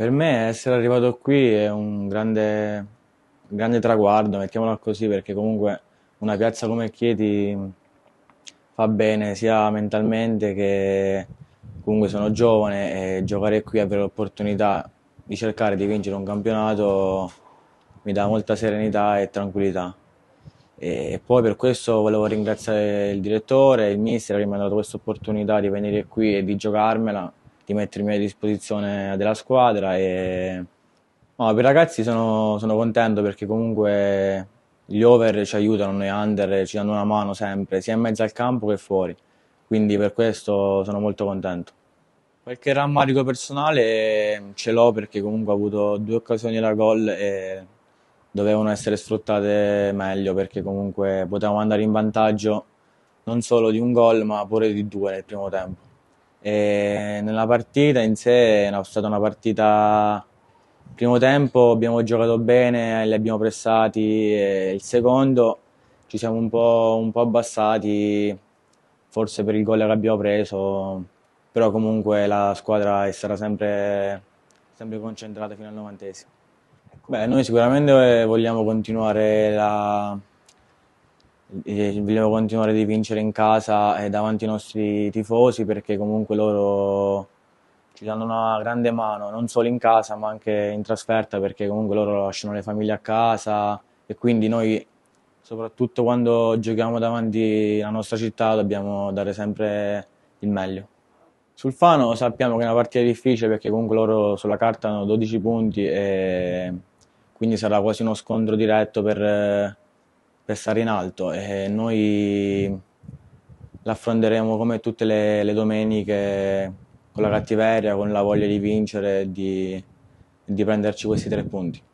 Per me essere arrivato qui è un grande, grande traguardo, mettiamolo così, perché comunque una piazza come Chieti fa bene sia mentalmente che comunque sono giovane e giocare qui e avere l'opportunità di cercare di vincere un campionato mi dà molta serenità e tranquillità. E poi per questo volevo ringraziare il direttore e il mister che mi hanno dato questa opportunità di venire qui e di giocarmela di mettermi a disposizione della squadra e no, per i ragazzi sono, sono, contento perché comunque gli over ci aiutano, noi under ci danno una mano sempre, sia in mezzo al campo che fuori, quindi per questo sono molto contento. Qualche rammarico personale ce l'ho perché comunque ho avuto due occasioni da gol e dovevano essere sfruttate meglio perché comunque potevamo andare in vantaggio non solo di un gol ma pure di due nel primo tempo. E nella partita in sé è stata una partita primo tempo abbiamo giocato bene, li abbiamo pressati, il secondo ci siamo un po', un po', abbassati, forse per il gol che abbiamo preso, però comunque la squadra sarà sempre, sempre concentrata fino al novantesimo. Beh, noi sicuramente vogliamo continuare la, vogliamo continuare di vincere in casa e eh, davanti ai nostri tifosi perché comunque loro ci danno una grande mano, non solo in casa ma anche in trasferta perché comunque loro lasciano le famiglie a casa e quindi noi soprattutto quando giochiamo davanti alla nostra città dobbiamo dare sempre il meglio. Sul Fano sappiamo che è una partita difficile perché comunque loro sulla carta hanno 12 punti e quindi sarà quasi uno scontro diretto per per stare in alto e noi l'affronteremo come tutte le, le, domeniche con la cattiveria, con la voglia di vincere e di, di prenderci questi tre punti.